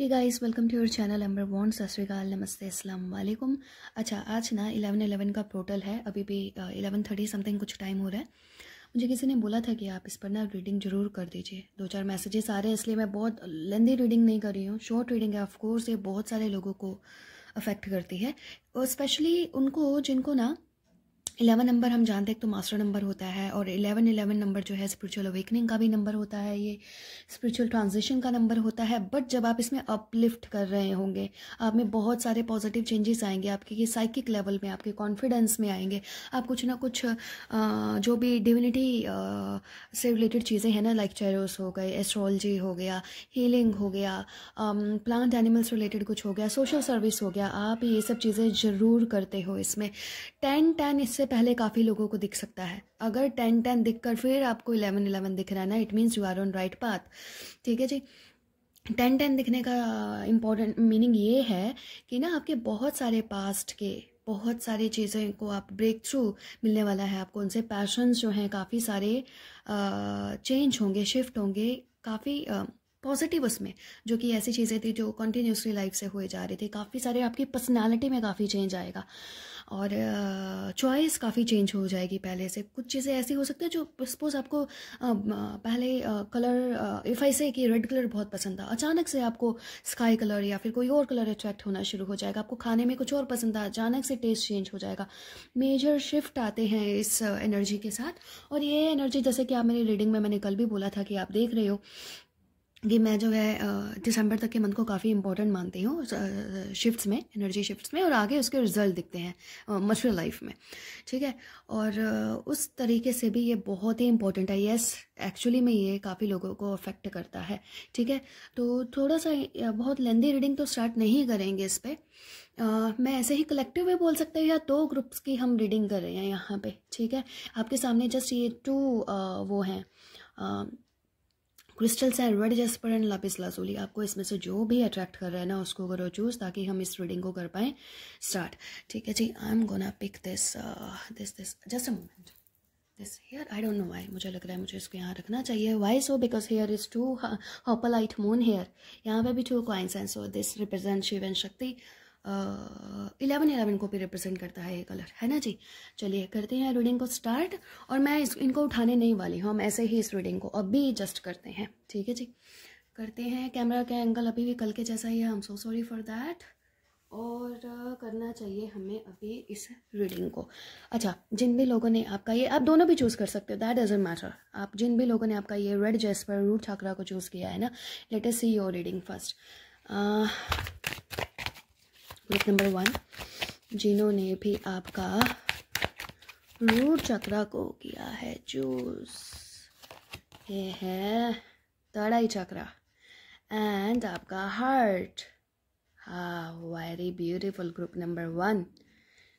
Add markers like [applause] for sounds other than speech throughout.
Hey guys welcome to your channel Amber वॉन्ट सत नमस्ते अस्सलाम वालेकुम अच्छा आज ना इलेवन एलेवन का पोर्टल है अभी भी इलेवन थर्टी समथिंग कुछ टाइम हो रहा है मुझे किसी ने बोला था कि आप इस पर ना रीडिंग ज़रूर कर दीजिए दो चार मैसेजेस आ रहे हैं इसलिए मैं बहुत लेंदी रीडिंग नहीं कर रही हूँ शॉर्ट रीडिंग है ऑफकोर्स ये बहुत सारे लोगों को अफेक्ट करती है और स्पेशली उनको जिनको ना इलेवन नंबर हम जानते हैं एक तो मास्टर नंबर होता है और इलेवन इलेवन नंबर जो है स्पिरिचुअल अवेकनिंग का भी नंबर होता है ये स्पिरिचुअल ट्रांजिशन का नंबर होता है बट जब आप इसमें अपलिफ्ट कर रहे होंगे आप में बहुत सारे पॉजिटिव चेंजेस आएंगे आपके ये साइकिक लेवल में आपके कॉन्फिडेंस में आएंगे आप कुछ ना कुछ जो भी डिविनिटी से रिलेटेड चीज़ें हैं ना लाइक चेरोस हो गए एस्ट्रोलॉजी हो गया हीलिंग हो गया प्लांट एनिमल्स रिलेटेड कुछ हो गया सोशल सर्विस हो गया आप ये सब चीज़ें ज़रूर करते हो इसमें टेन टेन इससे पहले काफ़ी लोगों को दिख सकता है अगर टेन टेन दिख कर फिर आपको इलेवन इलेवन दिख रहा है ना it means you are on right path ठीक है जी टेन टेन दिखने का इम्पोर्टेंट मीनिंग ये है कि ना आपके बहुत सारे पास्ट के बहुत सारी चीज़ें को आप ब्रेक थ्रू मिलने वाला है आपको उनसे पैशंस जो हैं काफ़ी सारे चेंज होंगे शिफ्ट होंगे काफ़ी पॉजिटिव उसमें जो कि ऐसी चीज़ें थी जो कंटिन्यूसली लाइफ से हुए जा रही थी काफ़ी सारे आपकी पर्सनालिटी में काफ़ी चेंज आएगा और चॉइस काफ़ी चेंज हो जाएगी पहले से कुछ चीज़ें ऐसी हो सकती है जो सपोज़ आपको पहले कलर इफ़ आई से कि रेड कलर बहुत पसंद था अचानक से आपको स्काई कलर या फिर कोई और कलर अट्रैक्ट होना शुरू हो जाएगा आपको खाने में कुछ और पसंद था अचानक से टेस्ट चेंज हो जाएगा मेजर शिफ्ट आते हैं इस एनर्जी के साथ और ये एनर्जी जैसे कि आप मेरी रीडिंग में मैंने कल भी बोला था कि आप देख रहे हो कि मैं जो है दिसंबर तक के मंथ को काफ़ी इंपॉर्टेंट मानती हूँ शिफ्ट्स में एनर्जी शिफ्ट्स में और आगे उसके रिजल्ट दिखते हैं मशहूर लाइफ में ठीक है और उस तरीके से भी ये बहुत ही इंपॉर्टेंट है येस एक्चुअली में ये काफ़ी लोगों को अफेक्ट करता है ठीक है तो थोड़ा सा बहुत लेंदी रीडिंग तो स्टार्ट नहीं करेंगे इस पर मैं ऐसे ही कलेक्टिव में बोल सकते हैं या दो ग्रुप्स की हम रीडिंग कर रहे हैं यहाँ पर ठीक है आपके सामने जस्ट ये टू वो हैं क्रिस्टल्स है red jasper and lapis lazuli आपको इसमें से जो भी अट्रैक्ट कर रहा है ना उसको करो चूज ताकि हम इस रीडिंग को कर पाए स्टार्ट ठीक है जी I am gonna pick this this this just a moment this here I don't know why मुझे लग रहा है मुझे इसको यहाँ रखना चाहिए why so because here is two हॉपलाइट मून हेयर यहाँ पे भी two coins and so this represent Shiva and Shakti eleven eleven को भी रिप्रेजेंट करता है ये कलर है ना जी चलिए करते हैं रीडिंग को स्टार्ट और मैं इस इनको उठाने नहीं वाली हूँ हम ऐसे ही इस रीडिंग को अब भी एडजस्ट करते हैं ठीक है जी करते हैं कैमरा का एंगल अभी भी कल के जैसा ही है I am so sorry for that और करना चाहिए हमें अभी इस रीडिंग को अच्छा जिन भी लोगों ने आपका ये आप दोनों भी चूज़ कर सकते हो दैट डजेंट मैटर आप जिन भी लोगों ने आपका ये रेड जेस्पर रूट ठाकरा को चूज़ किया है ना latest see your reading first group number one जिन्होंने भी आपका रूट चक्रा को किया है जूस ये है तड़ाई चक्रा एंड आपका हार्ट हा very beautiful group number one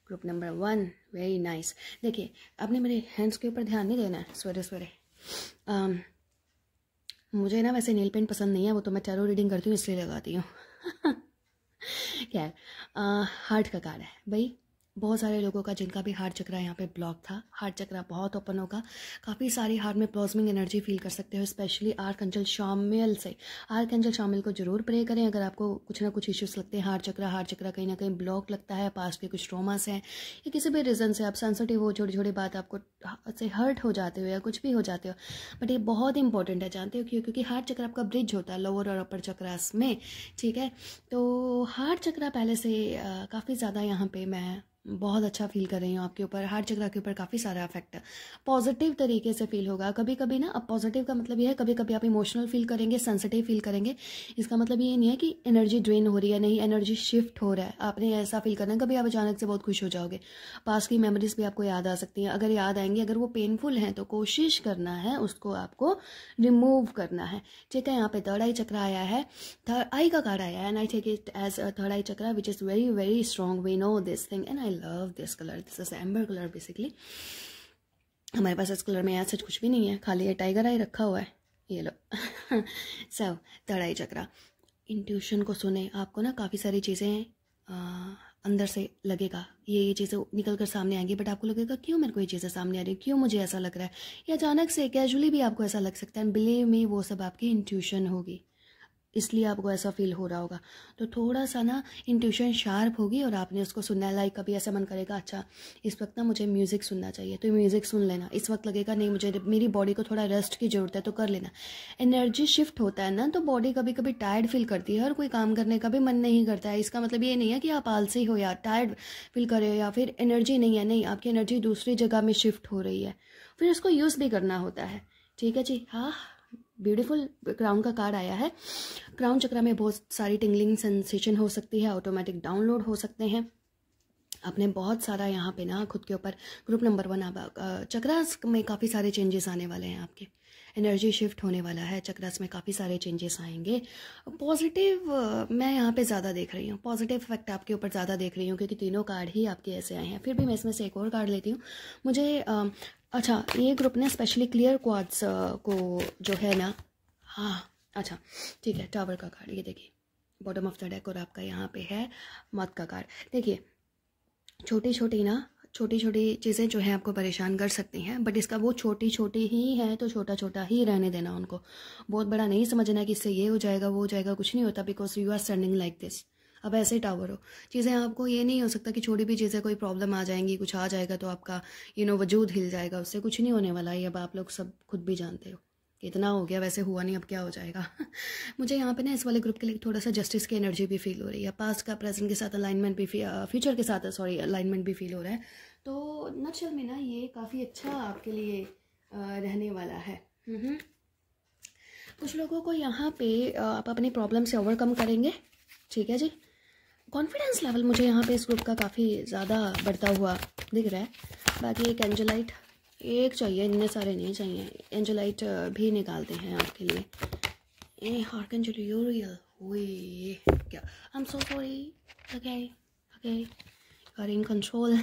group number one very nice देखिए आपने मेरे हैंड्स के ऊपर ध्यान नहीं देना है सवेरे सवेरे um, मुझे ना वैसे नील पेंट पसंद नहीं है वो तो मैं टैरो रीडिंग करती हूँ इसलिए लगाती हूँ [laughs] [laughs] क्या है हार्ट का कार्ड है भाई बहुत सारे लोगों का जिनका भी हार्ट चक्रा यहाँ पे ब्लॉक था हार्ट चक्रा बहुत ओपन होगा काफ़ी सारी हार्ट में प्लॉजमिंग एनर्जी फील कर सकते हो स्पेशली आर्क अंजल शामिल से आर्क अंजल शामिल को जरूर प्रे करें अगर आपको कुछ ना कुछ इश्यूज लगते हैं हार्ट चक्रा हार्ट चक्रा कहीं ना कहीं ब्लॉक लगता है पास के कुछ ट्रोमास हैं या किसी भी रीज़न से आप सेंसिटिव हो छोटी छोटी बात आपको से हर्ट हो जाते हो या कुछ भी हो जाते हो बट ये बहुत इंपॉर्टेंट है जानते हो क्यों क्योंकि हार्ट चक्रा आपका ब्रिज होता है लोअर और अपर चक्रास में ठीक है तो हार्ट चक्रा पहले से काफ़ी ज़्यादा यहाँ पर मैं बहुत अच्छा फील कर रही हूँ आपके ऊपर हर जगह के ऊपर काफ़ी सारा इफेक्ट पॉजिटिव तरीके से फील होगा कभी कभी ना अब पॉजिटिव का मतलब ये है कभी कभी आप इमोशनल फील करेंगे सेंसिटिव फील करेंगे इसका मतलब ये नहीं है कि एनर्जी ड्रेन हो रही है नहीं एनर्जी शिफ्ट हो रहा है आपने ऐसा फील करना कभी आप अचानक से बहुत खुश हो जाओगे पास की मेमोरीज भी आपको याद आ सकती हैं अगर याद आएंगी अगर वो पेनफुल हैं तो कोशिश करना है उसको आपको रिमूव करना है ठीक है यहाँ पर थर्ड आई चक्र आया है थर्ड आई का कार्ड आया and I think it as third eye chakra which is very very strong we know this thing and I I love this colour this is amber colour basically हमारे पास इस colour में यहाँ सच कुछ भी नहीं है खाली ये टाइगर आई रखा हुआ है ये लो सब तड़ाई चक्रा इंट्यूशन को सुने आपको ना काफ़ी सारी चीज़ें अंदर से लगेगा ये ये चीज़ें निकल कर सामने आएंगी बट आपको लगेगा क्यों मेरे को ये चीज़ें सामने आ रही क्यों मुझे ऐसा लग रहा है या अचानक से कैजुअली भी आपको ऐसा लग सकता है बिलीव मी वो सब आपकी इंट्यूशन होगी इसलिए आपको ऐसा फील हो रहा होगा तो थोड़ा सा ना इंट्यूशन शार्प होगी और आपने उसको सुनना है लाइक कभी ऐसा मन करेगा अच्छा इस वक्त ना मुझे म्यूज़िक सुनना चाहिए तो म्यूज़िक सुन लेना इस वक्त लगेगा नहीं मुझे मेरी बॉडी को थोड़ा रेस्ट की ज़रूरत है तो कर लेना एनर्जी शिफ्ट होता है ना तो बॉडी कभी कभी टायर्ड फील करती है और कोई काम करने का भी मन नहीं करता है इसका मतलब ये नहीं है कि आप आलसी हो या टायर्ड फील कर रहे हो या फिर एनर्जी नहीं है नहीं आपकी एनर्जी दूसरी जगह में शिफ्ट हो रही है फिर उसको यूज़ भी करना होता है ठीक है जी हाँ ब्यूटीफुल क्राउन का कार्ड आया है क्राउन चक्रा में बहुत सारी टिंगलिंग सेंसेशन हो सकती है ऑटोमेटिक डाउनलोड हो सकते हैं आपने बहुत सारा यहाँ पे ना खुद के ऊपर ग्रुप नंबर वन आप चक्रास में काफ़ी सारे चेंजेस आने वाले हैं आपके एनर्जी शिफ्ट होने वाला है चक्रास में काफ़ी सारे चेंजेस आएंगे पॉजिटिव मैं यहाँ पे ज़्यादा देख रही हूँ पॉजिटिव इफेक्ट आपके ऊपर ज़्यादा देख रही हूँ क्योंकि तीनों कार्ड ही आपके ऐसे आए हैं फिर भी मैं इसमें से एक और कार्ड लेती हूँ मुझे अच्छा ये ग्रुप ने स्पेशली क्लियर क्वाड्स को जो है ना हाँ अच्छा ठीक है टावर का कार्ड ये देखिए बॉटम ऑफ द डेक और आपका यहाँ पे है मत का कार्ड देखिए छोटी छोटी ना छोटी छोटी चीज़ें जो है आपको परेशान कर सकती हैं बट इसका वो छोटी छोटी ही है तो छोटा छोटा ही रहने देना उनको बहुत बड़ा नहीं समझना कि इससे ये हो जाएगा वो हो जाएगा कुछ नहीं होता because you are sending like this अब ऐसे ही टावर हो चीज़ें आपको ये नहीं हो सकता कि छोटी भी चीज़ें कोई प्रॉब्लम आ जाएंगी कुछ आ जाएगा तो आपका यू नो वजूद हिल जाएगा उससे कुछ नहीं होने वाला है अब आप लोग सब खुद भी जानते हो इतना हो गया वैसे हुआ नहीं अब क्या हो जाएगा [laughs] मुझे यहाँ पे ना इस वाले ग्रुप के लिए थोड़ा सा जस्टिस की एनर्जी भी फील हो रही है पास्ट का प्रेजेंट के साथ अलाइनमेंट भी फ्यूचर uh, के साथ सॉरी अलाइनमेंट भी फील हो रहा है तो नक्शल में ना ये काफ़ी अच्छा आपके लिए uh, रहने वाला है कुछ लोगों को यहाँ पे uh, आप अपनी प्रॉब्लम से ओवरकम करेंगे ठीक है जी कॉन्फिडेंस लेवल मुझे यहाँ पे इस ग्रुप का काफ़ी ज़्यादा बढ़ता हुआ दिख रहा है बाकी एक एंजलाइट एक चाहिए इतने सारे नहीं चाहिए एंजलाइट भी निकालते हैं आपके लिए ए हार्कन क्या I am so sorry okay control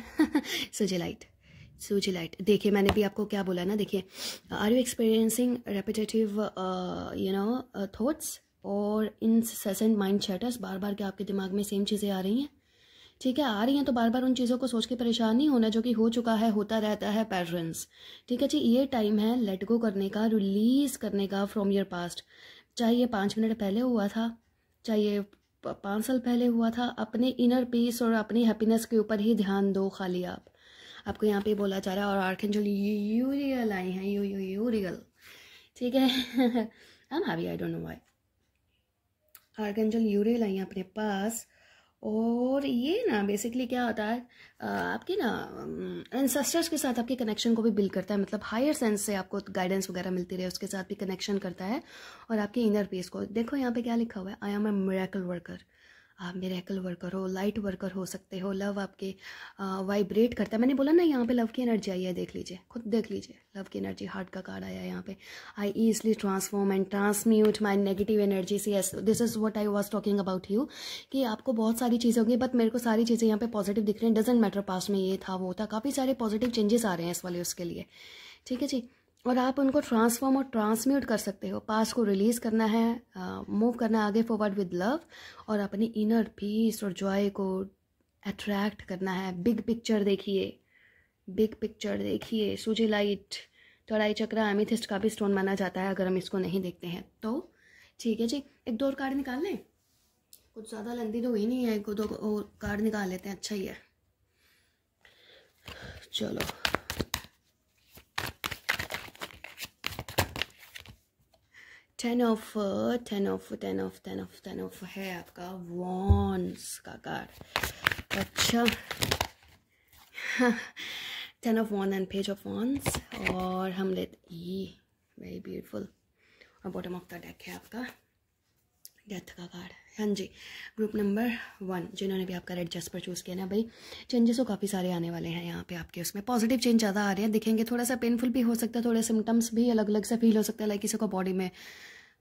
देखिए मैंने भी आपको क्या बोला ना देखिए are you experiencing repetitive you know thoughts और इनसेसेंट माइंड शटर्स बार बार के आपके दिमाग में सेम चीज़ें आ रही हैं ठीक है आ रही हैं तो बार बार उन चीज़ों को सोच के परेशान नहीं होना जो कि हो चुका है होता रहता है पैटर्न्स ठीक है जी ये टाइम है लेट गो करने का रिलीज करने का फ्रॉम योर पास्ट चाहे ये पाँच मिनट पहले हुआ था चाहे ये पाँच साल पहले हुआ था अपने इनर पीस और अपनी हैप्पीनेस के ऊपर ही ध्यान दो खाली आप आपको यहाँ पे बोला जा रहा है और यू रियल आई हैं यू यू यू रियल ठीक है I am heavy I don't know why archangel Uriel I अपने पास और ये ना बेसिकली क्या होता है आपके ना एंसेस्टर्स के साथ आपके कनेक्शन को भी बिल्ड करता है मतलब हायर सेंस से आपको गाइडेंस वगैरह मिलती रहे उसके साथ भी कनेक्शन करता है और आपके इनर पीस को देखो यहाँ पे क्या लिखा हुआ है I am a miracle worker आप मेरेकल वर्कर हो लाइट वर्कर हो सकते हो लव आपके वाइब्रेट करता है मैंने बोला ना यहाँ पे लव की एनर्जी आई है देख लीजिए खुद देख लीजिए लव की एनर्जी हार्ट का कार्ड आया है यहाँ पे I easily transform and transmute my negative energy see as this is what I was talking about you कि आपको बहुत सारी चीज़ें होंगी बट मेरे को सारी चीज़ें यहाँ पे पॉजिटिव दिख रही हैं डजेंट मैटर पास्ट में ये था वो था काफ़ी सारे पॉजिटिव चेंजेस आ रहे हैं इस वाले उसके लिए ठीक है जी और आप उनको ट्रांसफॉर्म और ट्रांसम्यूट कर सकते हो पास को रिलीज़ करना है मूव करना आगे फॉरवर्ड विद लव और अपनी इनर पीस और जॉय को अट्रैक्ट करना है बिग पिक्चर देखिए बिग पिक्चर देखिए सूजी लाइट चौड़ाई चक्रा एमिथिस्ट का भी स्टोन माना जाता है अगर हम इसको नहीं देखते हैं तो ठीक है जी एक दो और कार्ड निकाल लें कुछ ज़्यादा लंदी तो हुई नहीं है एक दो और कार्ड निकाल लेते हैं अच्छा ही है चलो ten of ten of ten of ten of ten of है आपका वॉन्स का कार्ड अच्छा ten of one and page of wands और हम लेते ई वेरी ब्यूटीफुल और बॉटम ऑफ द डेक है आपका डेथ का कार्ड हाँ जी ग्रुप नंबर वन जिन्होंने भी आपका रेड जस्पर चूज़ किया ना भाई चेंजेस तो काफ़ी सारे आने वाले हैं यहाँ पे आपके उसमें पॉजिटिव चेंज ज़्यादा आ रहे हैं दिखेंगे थोड़ा सा पेनफुल भी हो सकता है थोड़े सिम्टम्स भी अलग अलग से फील हो सकता है लाइक किसी को बॉडी में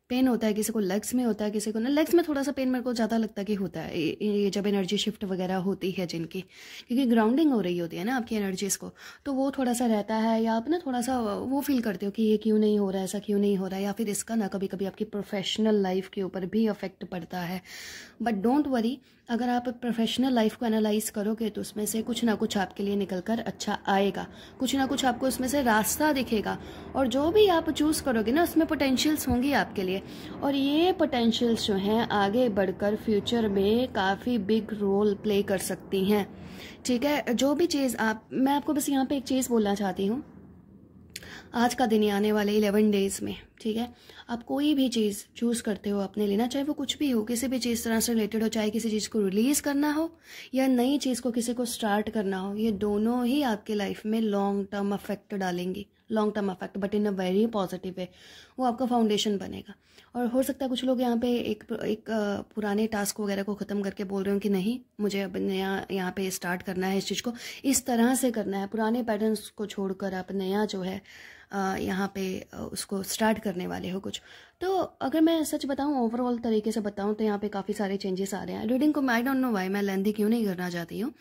पेन होता है किसी को लेग्स में होता है किसी को ना लेग्स में थोड़ा सा पेन मेरे को ज़्यादा लगता है कि होता है ये जब एनर्जी शिफ्ट वगैरह होती है जिनकी क्योंकि ग्राउंडिंग हो रही होती है ना आपकी एनर्जीज़ को तो वो थोड़ा सा रहता है या आप ना थोड़ा सा वो फील करते हो कि ये क्यों नहीं हो रहा है ऐसा क्यों नहीं हो रहा है या फिर इसका ना कभी कभी आपकी प्रोफेशनल लाइफ के ऊपर भी अफेक्ट पड़ता है बट डोंट वरी अगर आप प्रोफेशनल लाइफ को एनालाइज करोगे तो उसमें से कुछ ना कुछ आपके लिए निकल कर अच्छा आएगा कुछ ना कुछ आपको उसमें से रास्ता दिखेगा और जो भी आप चूज़ करोगे ना उसमें पोटेंशियल्स होंगी आपके लिए और ये पोटेंशियल्स जो हैं आगे बढ़कर फ्यूचर में काफ़ी बिग रोल प्ले कर सकती हैं ठीक है जो भी चीज़ आप मैं आपको बस यहाँ पर एक चीज़ बोलना चाहती हूँ आज का दिन ही आने वाले इलेवन डेज़ में ठीक है आप कोई भी चीज़ चूज़ करते हो अपने लेना चाहे वो कुछ भी हो किसी भी चीज़ तरह से रिलेटेड हो चाहे किसी चीज़ को रिलीज़ करना हो या नई चीज़ को किसी को स्टार्ट करना हो ये दोनों ही आपके लाइफ में लॉन्ग टर्म अफेक्ट डालेंगी long term affect but in a very positive way वो आपका फाउंडेशन बनेगा और हो सकता है कुछ लोग यहाँ पे एक एक पुराने टास्क वगैरह को ख़त्म करके बोल रहे हो कि नहीं मुझे अब नया यहाँ पे स्टार्ट करना है इस चीज़ को इस तरह से करना है पुराने पैटर्न्स को छोड़कर आप नया जो है यहाँ पे उसको स्टार्ट करने वाले हो कुछ तो अगर मैं सच बताऊँ ओवरऑल तरीके से बताऊँ तो यहाँ पे काफ़ी सारे चेंजेस आ रहे हैं रीडिंग को मैं आई डोंट नो वाई मैं लेंदी क्यों नहीं करना चाहती हूँ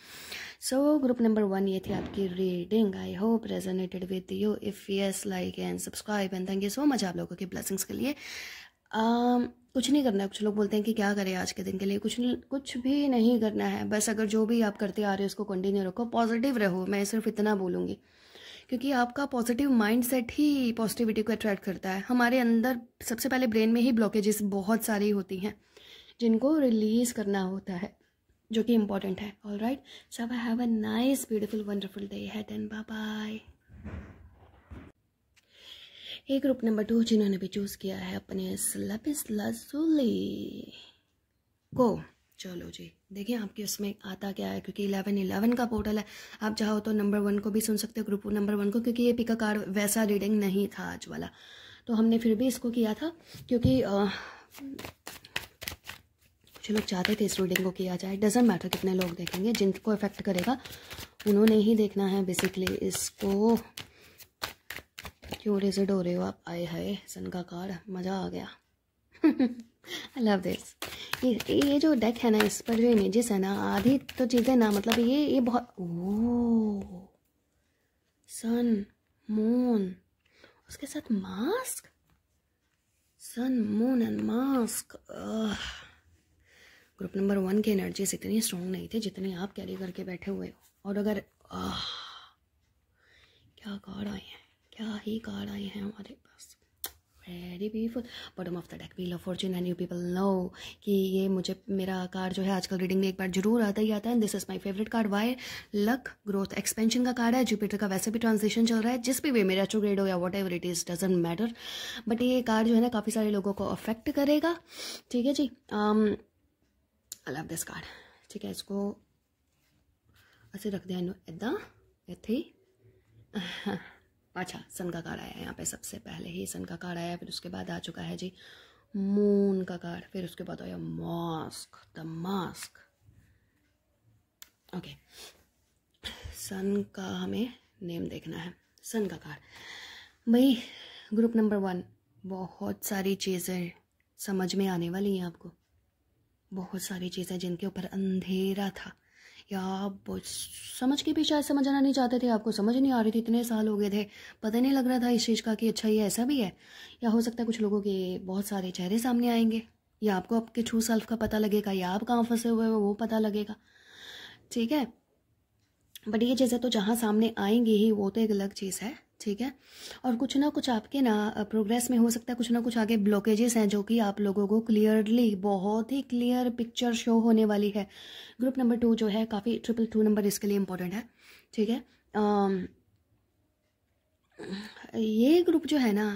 सो ग्रुप नंबर वन ये थी आपकी reading I hope resonated with you if yes like and subscribe and thank you so much आप लोगों के ब्लेसिंग्स के लिए um, कुछ नहीं करना है कुछ लोग बोलते हैं कि क्या करें आज के दिन के लिए कुछ कुछ भी नहीं करना है बस अगर जो भी आप करते आ रहे हो उसको कंटिन्यू रखो पॉजिटिव रहो मैं सिर्फ इतना बोलूँगी क्योंकि आपका पॉजिटिव माइंडसेट ही पॉजिटिविटी को अट्रैक्ट करता है हमारे अंदर सबसे पहले ब्रेन में ही ब्लॉकेजेस बहुत सारी होती हैं जिनको रिलीज़ करना होता है जो कि इम्पॉर्टेंट है all right so I have a nice beautiful wonderful day है देन बाय बाय ये ग्रुप नंबर टू जिन्होंने भी चूज़ किया है अपने स्लपिस लसूली को चलो जी देखिए आपके उसमें आता क्या है क्योंकि इलेवन इलेवन का पोर्टल है आप चाहो तो नंबर वन को भी सुन सकते हो ग्रुप नंबर वन को क्योंकि ये पिका कार वैसा रीडिंग नहीं था आज वाला तो हमने फिर भी इसको किया था क्योंकि आ, जो लोग चाहते थे इस रीडिंग को किया जाए डजेंट मैटर कितने लोग देखेंगे जिनको इफेक्ट करेगा उन्होंने ही देखना है बेसिकली इसको क्यों रिजिड हो रहे हो आप आए हाय सन का कार्ड मज़ा आ गया आई लव दिस ये जो डेक है ना इस पर जो इमेजेस है ना आधी तो चीज़ें ना मतलब ये ये बहुत ओ सन मून उसके साथ mask sun moon and mask group number one की एनर्जीज इतनी स्ट्रॉन्ग नहीं थी जितनी आप कैरी करके बैठे हुए हो और अगर आ, क्या कार्ड आए हैं क्या ही कार्ड आए हैं हमारे पास very beautiful bottom of the deck wheel of fortune and you people know कि ये मुझे मेरा कार्ड जो है आजकल रीडिंग में एक बार जरूर आता ही आता है this is my favourite card why luck growth expansion का कार्ड है जुपिटर का वैसे भी ट्रांजेक्शन चल रहा है जिस भी वे में रेट्रोग्रेड हो या whatever it is doesn't matter but ये कार्ड जो है ना काफ़ी सारे लोगों को अफेक्ट करेगा ठीक है जी um, आई दिस कार्ड ठीक है इसको ਇਸਕੋ रख दिया ਹਾਂ ਇਹਨੂੰ अच्छा सन का कार्ड आया है यहाँ पे सबसे पहले ही सन का कार्ड आया फिर उसके बाद आ चुका है जी मून का कार्ड फिर उसके बाद आया mask the mask okay sun का हमें नेम देखना है सन का कार्ड भाई ग्रुप नंबर वन बहुत सारी चीज़ें समझ में आने वाली हैं आपको बहुत सारी चीज़ें जिनके ऊपर अंधेरा था या आप समझ के भी शायद समझ आना नहीं चाहते थे आपको समझ नहीं आ रही थी इतने साल हो गए थे पता नहीं लग रहा था इस चीज़ का कि अच्छा ये ऐसा भी है या हो सकता है कुछ लोगों के बहुत सारे चेहरे सामने आएंगे या आपको आपके छू सेल्फ का पता लगेगा या आप कहाँ फंसे हुए हो वो पता लगेगा ठीक है बट ये चीज़ें तो जहाँ सामने आएंगी ही वो तो एक अलग चीज़ है ठीक है और कुछ ना कुछ आपके ना प्रोग्रेस में हो सकता है कुछ ना कुछ आगे ब्लॉकेजेस हैं जो कि आप लोगों को क्लियरली बहुत ही क्लियर पिक्चर शो होने वाली है ग्रुप नंबर टू जो है काफ़ी ट्रिपल टू नंबर इसके लिए इम्पोर्टेंट है ठीक है ये ग्रुप जो है ना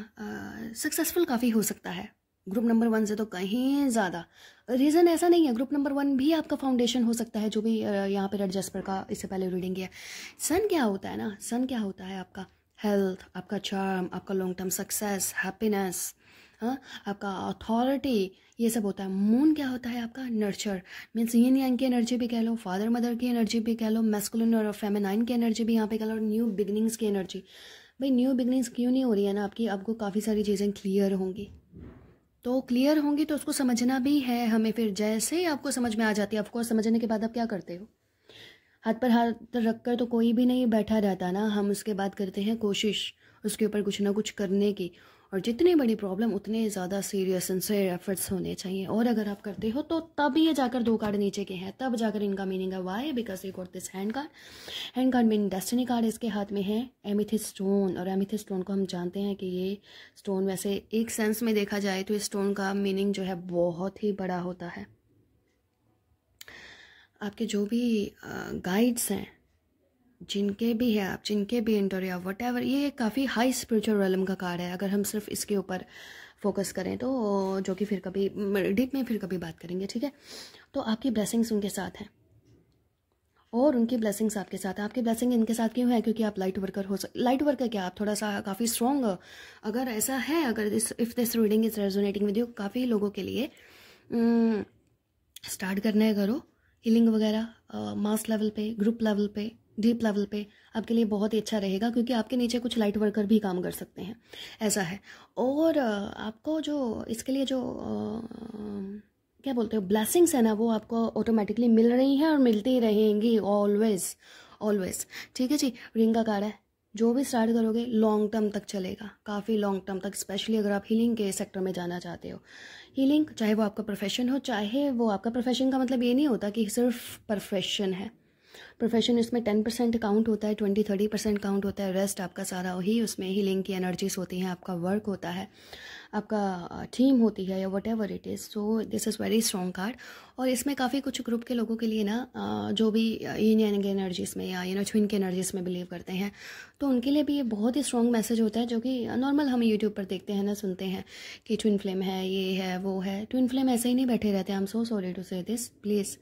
सक्सेसफुल काफ़ी हो सकता है ग्रुप नंबर वन से तो कहीं ज़्यादा रीज़न ऐसा नहीं है ग्रुप नंबर वन भी आपका फाउंडेशन हो सकता है जो भी यहाँ पे रेड जस्पर का इससे पहले रीडिंग किया सन क्या होता है ना सन क्या होता है आपका हेल्थ आपका चार्म आपका लॉन्ग टर्म सक्सेस हैप्पीनेस हाँ आपका अथॉरिटी ये सब होता है मून क्या होता है आपका नर्चर मीन्स यिन यंग की एनर्जी भी कह लो फादर मदर की एनर्जी भी कह लो मेस्कुलिन और फेमेनाइन की एनर्जी भी यहाँ पे कह लो न्यू बिगनिंग्स की एनर्जी भाई न्यू बिगनिंग्स क्यों नहीं हो रही है ना आपकी आपको काफ़ी सारी चीज़ें क्लियर होंगी तो क्लियर होंगी तो उसको समझना भी है हमें फिर जैसे ही आपको समझ में आ जाती है आपको समझने के बाद आप क्या करते हो हाथ पर हाथ रख कर तो कोई भी नहीं बैठा रहता ना हम उसके बाद करते हैं कोशिश उसके ऊपर कुछ ना कुछ करने की और जितनी बड़ी प्रॉब्लम उतने ज़्यादा सीरियस सिंसियर एफर्ट्स होने चाहिए और अगर आप करते हो तो तब ये जाकर दो कार्ड नीचे के हैं तब जाकर इनका मीनिंग है वाई बिकॉज एक और this hand card hand card mean destiny card इसके हाथ में है एमिथिस स्टोन और एमिथिस स्टोन को हम जानते हैं कि ये स्टोन वैसे एक सेंस में देखा जाए तो इस स्टोन का मीनिंग जो है बहुत ही बड़ा होता है आपके जो भी गाइड्स हैं जिनके भी है आप जिनके भी इंटर या वट एवर ये काफ़ी हाई स्पिरिचुअल रलम का कार्ड है अगर हम सिर्फ इसके ऊपर फोकस करें तो जो कि फिर कभी डीप में फिर कभी बात करेंगे ठीक है तो आपकी ब्लेसिंग्स उनके साथ हैं और उनकी ब्लेसिंग्स आपके साथ आपकी ब्लेसिंग इनके साथ क्यों है क्योंकि आप लाइट वर्कर हो सक लाइट वर्कर क्या आप थोड़ा सा काफ़ी स्ट्रॉन्ग अगर ऐसा है अगर this if this reading is resonating with you काफ़ी लोगों के लिए स्टार्ट करना है करो हीलिंग वगैरह मास लेवल पे ग्रुप लेवल पे डीप लेवल पे आपके लिए बहुत ही अच्छा रहेगा क्योंकि आपके नीचे कुछ लाइट वर्कर भी काम कर सकते हैं ऐसा है और आपको जो इसके लिए जो क्या बोलते हो ब्लैसिंग्स है ना वो आपको ऑटोमेटिकली मिल रही हैं और मिलती ही रहेंगी ऑलवेज ऑलवेज ठीक है जी रिंग का कार्ड है जो भी स्टार्ट करोगे लॉन्ग टर्म तक चलेगा काफ़ी लॉन्ग टर्म तक स्पेशली अगर आप हीलिंग के सेक्टर में जाना चाहते हो हीलिंग चाहे वो आपका प्रोफेशन हो चाहे वो आपका प्रोफेशन का मतलब ये नहीं होता कि सिर्फ प्रोफेशन है प्रोफेशन इसमें टेन परसेंट काउंट होता है ट्वेंटी थर्टी परसेंट काउंट होता है रेस्ट आपका सारा ही उसमें हीलिंग की एनर्जीज होती हैं आपका वर्क होता है आपका थीम होती है या whatever it is so this is very strong card और इसमें काफ़ी कुछ ग्रुप के लोगों के लिए ना जो भी इन एंड एनर्जीज़ में या यू नो के एनर्जीज़ में बिलीव करते हैं तो उनके लिए भी ये बहुत ही स्ट्रॉन्ग मैसेज होता है जो कि नॉर्मल हम यूट्यूब पर देखते हैं ना सुनते हैं कि ट्विन फ्लेम है ये है वो है ट्विन फ्लेम ऐसे ही नहीं बैठे रहते I am so sorry to say this please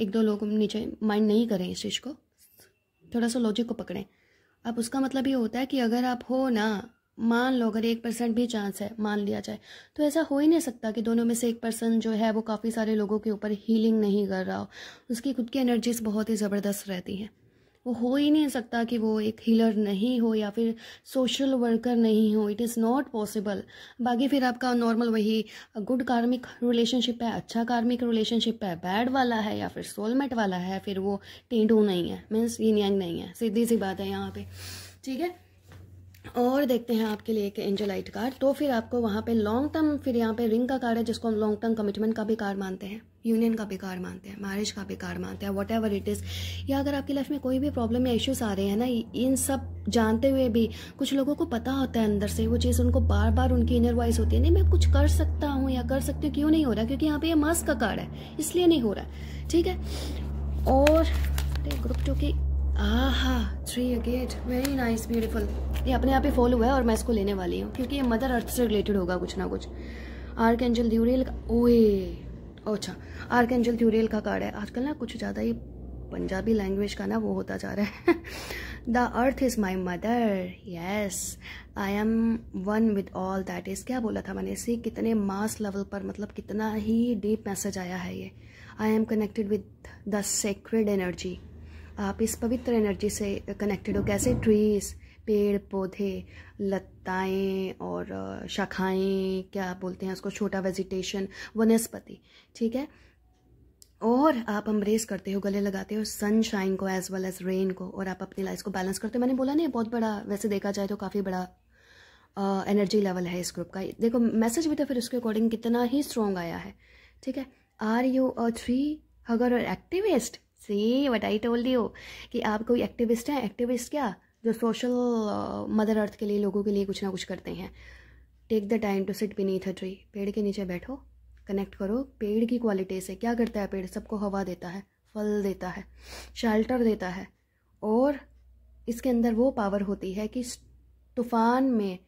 एक दो लोग नीचे माइंड नहीं करें इस चीज़ को थोड़ा सा लॉजिक को पकड़ें अब उसका मतलब ये होता है कि अगर आप हो ना मान लो अगर एक परसेंट भी चांस है मान लिया जाए तो ऐसा हो ही नहीं सकता कि दोनों में से एक पर्सन जो है वो काफ़ी सारे लोगों के ऊपर हीलिंग नहीं कर रहा हो उसकी खुद की एनर्जीज बहुत ही ज़बरदस्त रहती हैं वो हो ही नहीं सकता कि वो एक हीलर नहीं हो या फिर सोशल वर्कर नहीं हो इट इज़ नॉट पॉसिबल बाकी फिर आपका नॉर्मल वही गुड कार्मिक रिलेशनशिप है अच्छा कार्मिक रिलेशनशिप है बैड वाला है या फिर सोलमेट वाला है फिर वो टेंडू नहीं है मीन्स यंग नहीं है सीधी सी बात है यहाँ पे ठीक है और देखते हैं आपके लिए एक एंजलाइट कार्ड तो फिर आपको वहाँ पे लॉन्ग टर्म फिर यहाँ पे रिंग का कार्ड है जिसको हम लॉन्ग टर्म कमिटमेंट का भी कार्ड मानते हैं यूनियन का भी कार्ड मानते हैं मैरिज का भी कार्ड मानते हैं वट एवर इट इज़ या अगर आपकी लाइफ में कोई भी प्रॉब्लम या इश्यूज़ आ रहे हैं ना इन सब जानते हुए भी कुछ लोगों को पता होता है अंदर से वो चीज़ उनको बार बार उनकी इनर वॉइस होती है नहीं मैं कुछ कर सकता हूँ या कर सकती हूँ क्यों नहीं हो रहा क्योंकि यहाँ पे ये मास्क का कार्ड है इसलिए नहीं हो रहा ठीक है और ग्रुप टू की आ हा थ्री अगेट वेरी नाइस ब्यूटिफुल ये अपने आप ही फॉलो हुआ है और मैं इसको लेने वाली हूँ क्योंकि ये मदर अर्थ से रिलेटेड होगा कुछ ना कुछ आर्क एंजल ड्यूरियल का ओए अच्छा आर्क एंजल ड्यूरियल का कार्ड है आजकल ना कुछ ज़्यादा ही पंजाबी लैंग्वेज का ना वो होता जा रहा है the earth is my mother yes I am one with all that is क्या बोला था मैंने इसे कितने मास लेवल पर मतलब कितना ही डीप मैसेज आया है ये I am connected with the sacred energy आप इस पवित्र एनर्जी से कनेक्टेड हो कैसे ट्रीज़ पेड़ पौधे लताएं और शाखाएं क्या बोलते हैं उसको छोटा वेजिटेशन वनस्पति ठीक है और आप अम्ब्रेस करते हो गले लगाते हो सनशाइन को एज वेल एज रेन को और आप अपनी लाइफ को बैलेंस करते हो मैंने बोला नहीं बहुत बड़ा वैसे देखा जाए तो काफ़ी बड़ा एनर्जी uh, लेवल है इस ग्रुप का देखो मैसेज भी तो फिर उसके अकॉर्डिंग कितना ही स्ट्रॉन्ग आया है ठीक है are you a tree hugger और activist see what I told you कि आप कोई एक्टिविस्ट हैं एक्टिविस्ट क्या जो सोशल मदर अर्थ के लिए लोगों के लिए कुछ ना कुछ करते हैं take the time to sit beneath a tree पेड़ के नीचे बैठो कनेक्ट करो पेड़ की क्वालिटी से क्या करता है पेड़ सबको हवा देता है फल देता है शेल्टर देता है और इसके अंदर वो पावर होती है कि तूफान में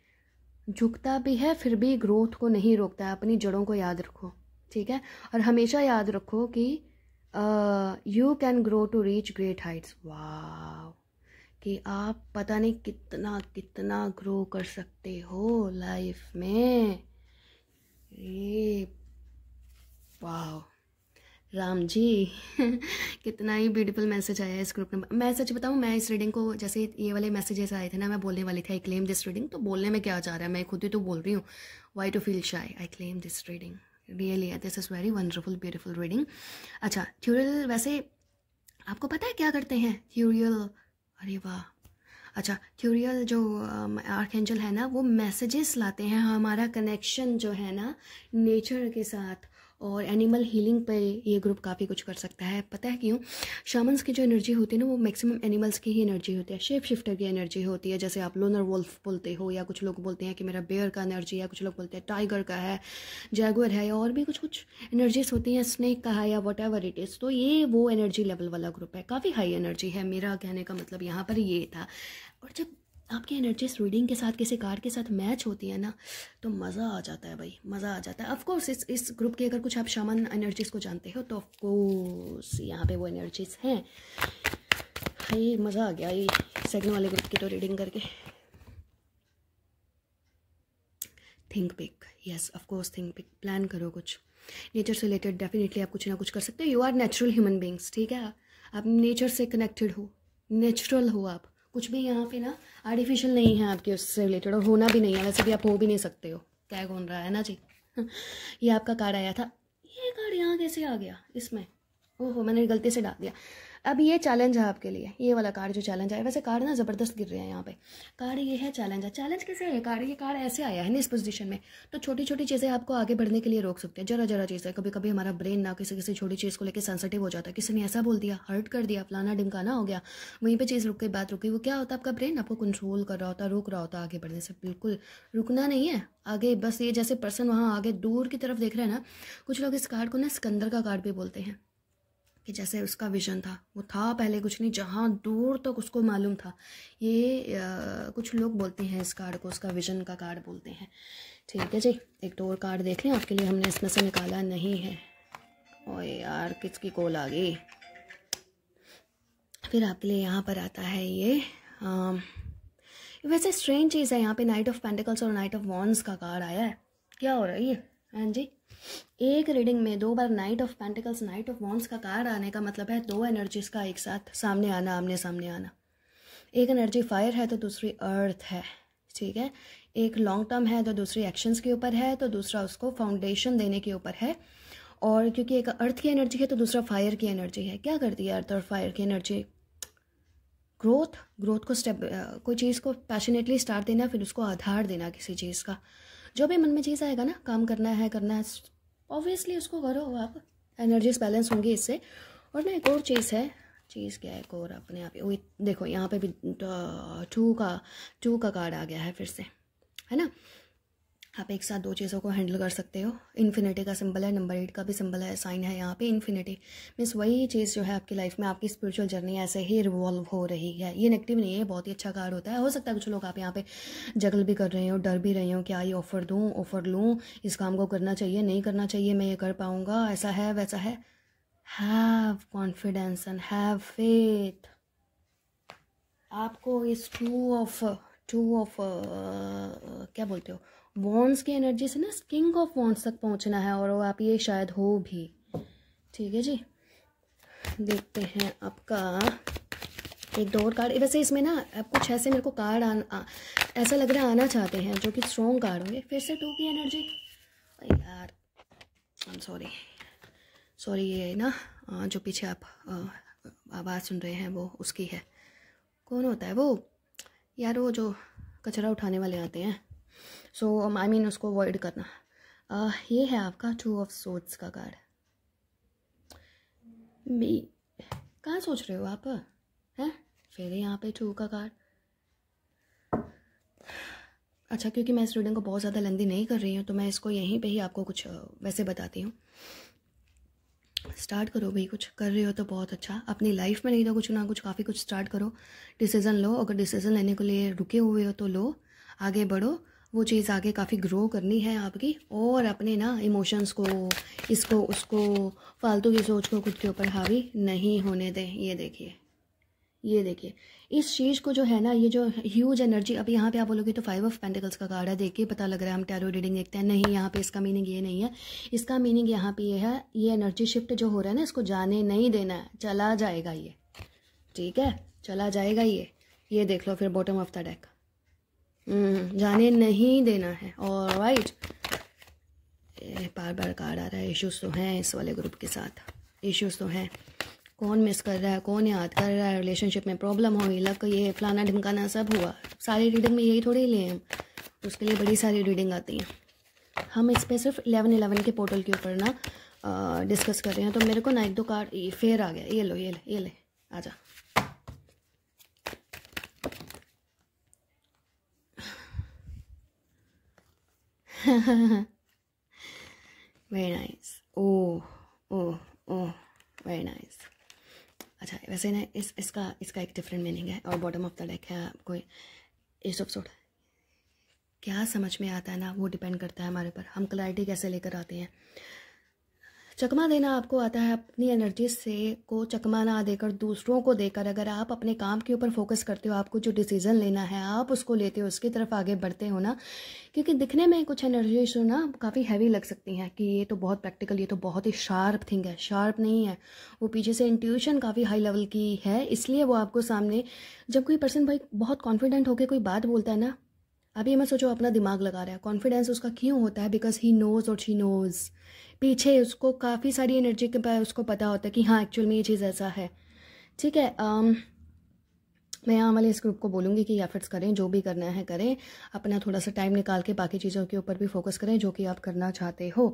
झुकता भी है फिर भी ग्रोथ को नहीं रोकता है अपनी जड़ों को याद रखो ठीक है और हमेशा याद रखो कि you can grow to reach great heights वाह कि आप पता नहीं कितना कितना ग्रो कर सकते हो लाइफ में ये वाह राम जी [laughs] कितना ही ब्यूटीफुल मैसेज आया है इस ग्रुप नंबर मैं सच बताऊँ मैं इस रीडिंग को जैसे ये वाले मैसेजेस आए थे ना मैं बोलने वाली थी आई क्लेम दिस रीडिंग तो बोलने में क्या जा रहा है मैं खुद ही तो बोल रही हूँ Y to feel shy I claim this reading really this is very wonderful beautiful reading अच्छा थ्यूरियल वैसे आपको पता है क्या करते हैं थ्यूरियल अरे वाह अच्छा क्यूरियल जो आर्केंजल है ना वो मैसेजेस लाते हैं हमारा कनेक्शन जो है ना नेचर के साथ और एनिमल हीलिंग पे ये ग्रुप काफ़ी कुछ कर सकता है पता है क्यों शामंस की जो एनर्जी होती है ना वो मैक्सिमम एनिमल्स की ही एनर्जी होती है शेप शिफ्टर की एनर्जी होती है जैसे आप लोनर वोल्फ बोलते हो या कुछ लोग बोलते हैं कि मेरा बेयर का एनर्जी है कुछ लोग बोलते हैं टाइगर का है जैगवर है और भी कुछ कुछ एनर्जीज होती हैं स्नैक का है या वट एवर इट इज़ तो ये वो एनर्जी लेवल वाला ग्रुप है काफ़ी हाई एनर्जी है मेरा कहने का मतलब यहाँ पर ये था और जब आपकी एनर्जीज रीडिंग के साथ किसी कार्ड के साथ मैच होती है ना तो मज़ा आ जाता है भाई मज़ा आ जाता है कोर्स इस इस ग्रुप की अगर कुछ आप शामन एनर्जीज़ को जानते हो तो कोर्स यहाँ पे वो एनर्जीज़ हैं भाई मज़ा आ गया ये सेकंड वाले ग्रुप की तो रीडिंग करके think big yes course think big plan करो कुछ नेचर से रिलेटेड डेफिनेटली आप कुछ ना कुछ कर सकते हो you are natural human beings ठीक है आप नेचर से कनेक्टेड हो नेचुरल हो आप कुछ भी यहाँ पे ना आर्टिफिशियल नहीं है आपके उससे रिलेटेड और होना भी नहीं है वैसे भी आप हो भी नहीं सकते हो क्या घूम रहा है ना जी [laughs] ये आपका कार्ड आया था ये कार्ड यहाँ कैसे आ गया इसमें ओहो मैंने गलती से डाल दिया अब ये चैलेंज है आपके लिए ये वाला कार्ड जो चैलेंज आया वैसे कार्ड ना ज़बरदस्त गिर रहे हैं यहाँ पे कार्ड ये है चैलेंज है चैलेंज कैसे है कार्ड ये कार्ड ऐसे आया है ना इस पोजीशन में तो छोटी छोटी चीज़ें आपको आगे बढ़ने के लिए रोक सकते हैं जरा जरा चीज़ें कभी कभी हमारा ब्रेन ना किसी किसी छोटी चीज़ को लेकर सेंसिटिव हो जाता है किसी ने ऐसा बोल दिया हर्ट कर दिया फलाना ढिमकाना हो गया वहीं पर चीज़ रुक गई बात रुकी वो क्या होता है आपका ब्रेन आपको कंट्रोल कर रहा होता रोक रहा होता आगे बढ़ने से बिल्कुल रुकना नहीं है आगे बस ये जैसे पर्सन वहाँ आगे दूर की तरफ देख रहे हैं ना कुछ लोग इस कार्ड को ना सिकंदर का कार्ड भी बोलते हैं कि जैसे उसका विजन था वो था पहले कुछ नहीं जहाँ दूर तक तो उसको मालूम था ये आ, कुछ लोग बोलते हैं इस कार्ड को उसका विजन का कार्ड बोलते हैं ठीक है जी एक तो और कार्ड देख लें आपके लिए हमने इसमें से निकाला नहीं है और यार किसकी कॉल आ गई फिर आपके लिए यहाँ पर आता है ये आ, वैसे स्ट्रेंज चीज़ है यहाँ पे नाइट ऑफ पेंटिकल्स और नाइट ऑफ वॉन्स का कार्ड आया है क्या हो रहा है ये हाँ जी एक रीडिंग में दो बार knight of pentacles knight of wands का कार्ड आने का मतलब है दो एनर्जीज का एक साथ सामने आना आमने सामने आना एक एनर्जी फायर है तो दूसरी अर्थ है ठीक है एक लॉन्ग टर्म है तो दूसरी एक्शंस के ऊपर है तो दूसरा उसको फाउंडेशन देने के ऊपर है और क्योंकि एक अर्थ की एनर्जी है तो दूसरा फायर की एनर्जी है क्या करती है अर्थ और फायर की एनर्जी ग्रोथ ग्रोथ को स्टेप कोई चीज़ को पैशनेटली स्टार्ट देना फिर उसको आधार देना किसी चीज़ का जो भी मन में चीज़ आएगा ना काम करना है करना है ऑब्वियसली उसको करो आप एनर्जीज बैलेंस होंगी इससे और ना एक और चीज़ है चीज़ क्या है एक और अपने आप वही देखो यहाँ पे भी टू uh, का टू का कार्ड आ गया है फिर से है ना आप एक साथ दो चीज़ों को हैंडल कर सकते हो इन्फिनिटी का सिंबल है नंबर एट का भी सिंबल है साइन है यहाँ पे इन्फिनिटी मीन्स वही चीज़ जो है आपकी लाइफ में आपकी स्पिरिचुअल जर्नी ऐसे ही रिवॉल्व हो रही है ये नेगेटिव नहीं है बहुत ही अच्छा कार्ड होता है हो सकता है कुछ लोग आप यहाँ पे जगल भी कर रहे हो डर भी रहे हो क्या हाँ, ये ऑफ़र दूँ ऑफ़र लूँ इस काम को करना चाहिए नहीं करना चाहिए मैं ये कर पाऊँगा ऐसा है वैसा है have confidence and have faith आपको इस टू ऑफ टू ऑफ क्या बोलते हो वॉन्स की एनर्जी से ना किंग ऑफ वॉन्स तक पहुंचना है और वो आप ये शायद हो भी ठीक है जी देखते हैं आपका एक और कार्ड वैसे इसमें ना कुछ ऐसे मेरे को कार्ड आना ऐसा लग रहा है आना चाहते हैं जो कि स्ट्रॉन्ग कार्ड होंगे फिर से टू की एनर्जी यार सॉरी सॉरी ये ना जो पीछे आप आवाज़ सुन रहे हैं वो उसकी है कौन होता है वो यार वो जो कचरा उठाने वाले आते हैं सो आई मीन उसको अवॉइड करना uh, ये है आपका टू ऑफ सोट्स का कार्ड बी कहाँ सोच रहे हो आप हैं फिर यहाँ पे टू का कार्ड अच्छा क्योंकि मैं इस रीडिंग को बहुत ज़्यादा लंदी नहीं कर रही हूँ तो मैं इसको यहीं पे ही आपको कुछ वैसे बताती हूँ स्टार्ट करो भाई कुछ कर रहे हो तो बहुत अच्छा अपनी लाइफ में नहीं तो कुछ ना कुछ काफ़ी कुछ स्टार्ट करो डिसीज़न लो अगर डिसीज़न लेने के लिए रुके हुए हो तो लो आगे बढ़ो वो चीज़ आगे काफ़ी ग्रो करनी है आपकी और अपने ना इमोशंस को इसको उसको फालतू की सोच को खुद के ऊपर हावी नहीं होने दें ये देखिए ये देखिए इस चीज़ को जो है ना ये जो ह्यूज एनर्जी अब यहाँ पे आप बोलोगे तो फाइव ऑफ पेंटिकल्स का कार्ड है देख के पता लग रहा है हम टैरो रीडिंग देखते हैं नहीं यहाँ पे इसका मीनिंग ये नहीं है इसका मीनिंग यहाँ पे ये है ये एनर्जी शिफ्ट जो हो रहा है ना इसको जाने नहीं देना है चला जाएगा ये ठीक है चला जाएगा ये ये देख लो फिर bottom of the deck hmm, जाने नहीं देना है और राइट बार बार कार्ड आ रहा है इश्यूज तो हैं इस वाले ग्रुप के साथ इश्यूज तो हैं कौन मिस कर रहा है कौन याद कर रहा है रिलेशनशिप में प्रॉब्लम हो गई लक ये फलाना ढमकाना सब हुआ सारी रीडिंग में यही थोड़ी लिए हम तो उसके लिए बड़ी सारी रीडिंग आती हैं हम इस पर सिर्फ एलेवन इलेवन के पोर्टल के ऊपर ना डिस्कस कर रहे हैं तो मेरे को ना एक दो कार्ड फेयर आ गया ये लो ये ले ये ले जा [laughs] very nice. Oh, oh, oh, very nice. अच्छा वैसे ना इस इसका इसका एक डिफरेंट मीनिंग है और बॉटम ऑफ द डेक है कोई एज ऑफ क्या समझ में आता है ना वो डिपेंड करता है हमारे ऊपर हम क्लैरिटी कैसे लेकर आते हैं चकमा देना आपको आता है अपनी एनर्जी से को चकमा ना देकर दूसरों को देकर अगर आप अपने काम के ऊपर फोकस करते हो आपको जो डिसीज़न लेना है आप उसको लेते हो उसकी तरफ आगे बढ़ते हो ना क्योंकि दिखने में कुछ एनर्जीज जो ना काफ़ी हैवी लग सकती हैं कि ये तो बहुत प्रैक्टिकल ये तो बहुत ही शार्प थिंग है शार्प नहीं है वो पीछे से इंट्यूशन काफ़ी हाई लेवल की है इसलिए वो आपको सामने जब कोई पर्सन भाई बहुत कॉन्फिडेंट होकर कोई बात बोलता है ना अभी मैं सोचो अपना दिमाग लगा रहा है कॉन्फिडेंस उसका क्यों होता है बिकॉज ही नोज़ और शी नोज़ पीछे उसको काफ़ी सारी एनर्जी के पास उसको पता होता है कि हाँ एक्चुअल में ये चीज़ ऐसा है ठीक है आम, um, मैं यहाँ वाले इस ग्रुप को बोलूँगी कि एफर्ट्स करें जो भी करना है करें अपना थोड़ा सा टाइम निकाल के बाकी चीज़ों के ऊपर भी फोकस करें जो कि आप करना चाहते हो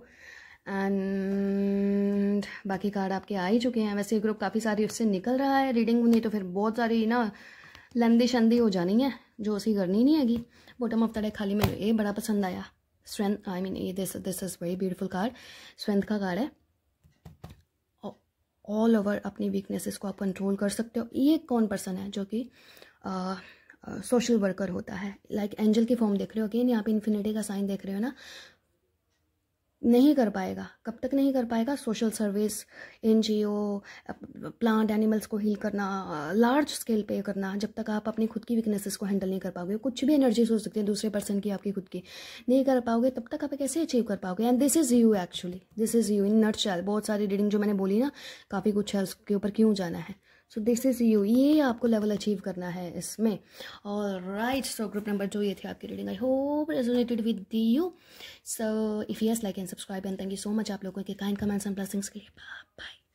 एंड बाकी कार्ड आपके आ ही चुके हैं वैसे ये ग्रुप काफ़ी सारी उससे निकल रहा है रीडिंग नहीं तो फिर बहुत सारी ना लंदी शंदी हो जानी है जो उसी करनी नहीं हैगी बोटम ऑफ तड़े खाली मेरे ये बड़ा पसंद आया स्ट्रेंथ आई मीन ये this this is very beautiful card strength का कार है ऑल ओवर अपनी वीकनेसेस को आप कंट्रोल कर सकते हो ये कौन पर्सन है जो कि सोशल वर्कर होता है लाइक like एंजल की फॉर्म देख रहे हो अगेन यहाँ पे इन्फिनिटी का साइन देख रहे हो ना नहीं कर पाएगा कब तक नहीं कर पाएगा social service and plant animals को हील करना लार्ज स्केल पे करना जब तक आप अपनी खुद की वीकनेसेस को हैंडल नहीं कर पाओगे कुछ भी एनर्जीज हो सकती है दूसरे पर्सन की आपकी खुद की नहीं कर पाओगे तब तक आप कैसे अचीव कर पाओगे and this is you actually this is you in nut बहुत सारी रीडिंग जो मैंने बोली ना काफ़ी कुछ है उसके ऊपर क्यों जाना है सो दिस इज़ यू ये आपको लेवल अचीव करना है इसमें और राइट सो ग्रुप नंबर जो ये थे आपकी reading I hope resonated with you so if yes like and subscribe and thank you so much आप लोगों के काइंड कमेंट्स एंड ब्लेसिंग्स के लिए बाय